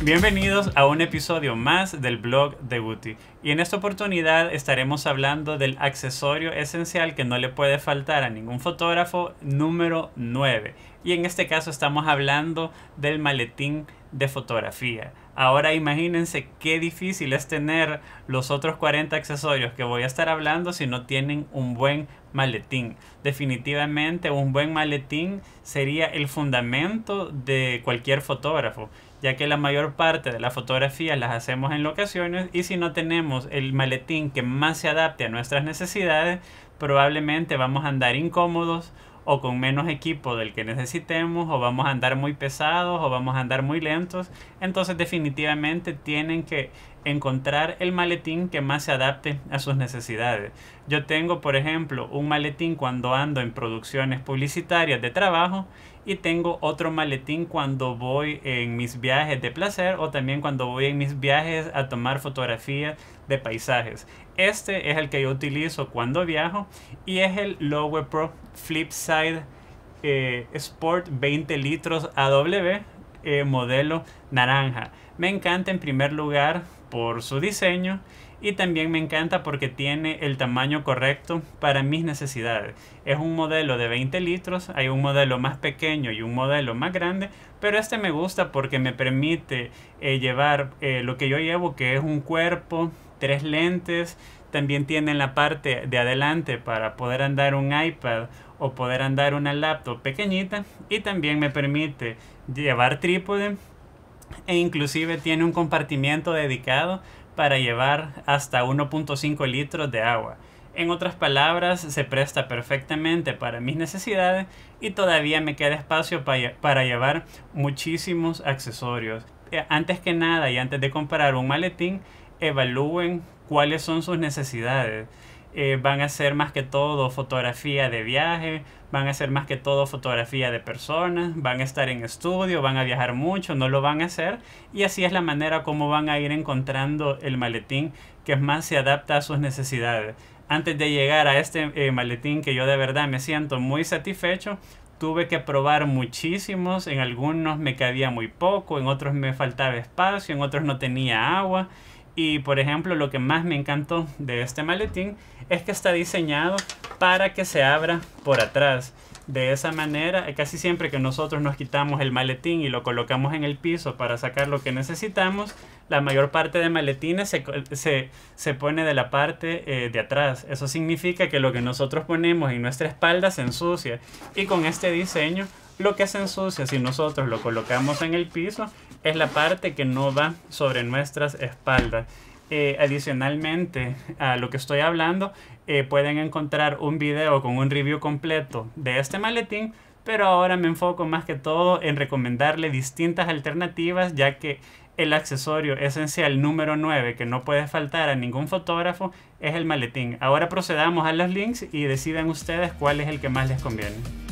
Bienvenidos a un episodio más del blog de Guti. Y en esta oportunidad estaremos hablando del accesorio esencial que no le puede faltar a ningún fotógrafo número 9. Y en este caso estamos hablando del maletín de fotografía. Ahora imagínense qué difícil es tener los otros 40 accesorios que voy a estar hablando si no tienen un buen maletín. Definitivamente un buen maletín sería el fundamento de cualquier fotógrafo, ya que la mayor parte de las fotografías las hacemos en locaciones y si no tenemos el maletín que más se adapte a nuestras necesidades, probablemente vamos a andar incómodos o con menos equipo del que necesitemos, o vamos a andar muy pesados, o vamos a andar muy lentos. Entonces definitivamente tienen que encontrar el maletín que más se adapte a sus necesidades. Yo tengo, por ejemplo, un maletín cuando ando en producciones publicitarias de trabajo y tengo otro maletín cuando voy en mis viajes de placer o también cuando voy en mis viajes a tomar fotografías de paisajes. Este es el que yo utilizo cuando viajo y es el Lowe Pro Flipside eh, Sport 20 litros AW eh, modelo naranja. Me encanta en primer lugar por su diseño y también me encanta porque tiene el tamaño correcto para mis necesidades. Es un modelo de 20 litros, hay un modelo más pequeño y un modelo más grande, pero este me gusta porque me permite eh, llevar eh, lo que yo llevo, que es un cuerpo, tres lentes, también tienen la parte de adelante para poder andar un iPad o poder andar una laptop pequeñita y también me permite llevar trípode e inclusive tiene un compartimiento dedicado para llevar hasta 1.5 litros de agua. En otras palabras, se presta perfectamente para mis necesidades y todavía me queda espacio para llevar muchísimos accesorios. Eh, antes que nada y antes de comprar un maletín, evalúen cuáles son sus necesidades. Eh, van a ser más que todo fotografía de viaje, van a ser más que todo fotografía de personas, van a estar en estudio, van a viajar mucho, no lo van a hacer y así es la manera como van a ir encontrando el maletín que más se adapta a sus necesidades. Antes de llegar a este eh, maletín que yo de verdad me siento muy satisfecho, tuve que probar muchísimos, en algunos me cabía muy poco, en otros me faltaba espacio, en otros no tenía agua y por ejemplo, lo que más me encantó de este maletín es que está diseñado para que se abra por atrás. De esa manera, eh, casi siempre que nosotros nos quitamos el maletín y lo colocamos en el piso para sacar lo que necesitamos, la mayor parte de maletines se, pone de la parte eh, de atrás. Eso significa que lo que nosotros ponemos en nuestra espalda se ensucia. Y con este diseño lo que se ensucia si nosotros lo colocamos en el piso es la parte que no va sobre nuestras espaldas. Eh, adicionalmente a lo que estoy hablando, eh, pueden encontrar un video con un review completo de este maletín, pero ahora me enfoco más que todo en recomendarle distintas alternativas, ya que el accesorio esencial número 9 que no puede faltar a ningún fotógrafo es el maletín. Ahora procedamos a los links y decidan ustedes cuál es el que más les conviene.